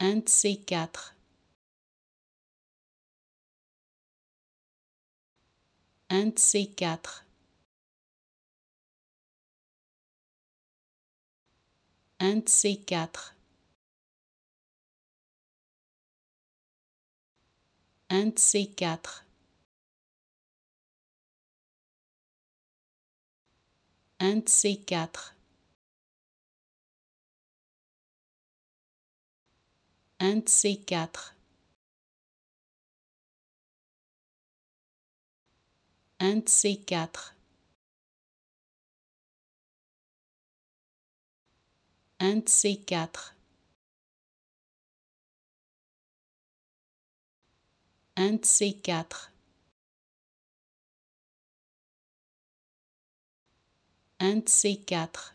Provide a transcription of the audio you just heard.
un de ces quatre. Un de quatre. Un de quatre. Un Un quatre. un de ces quatre. Un de ces quatre. Un de ces quatre. Un de ces quatre. Un de ces quatre.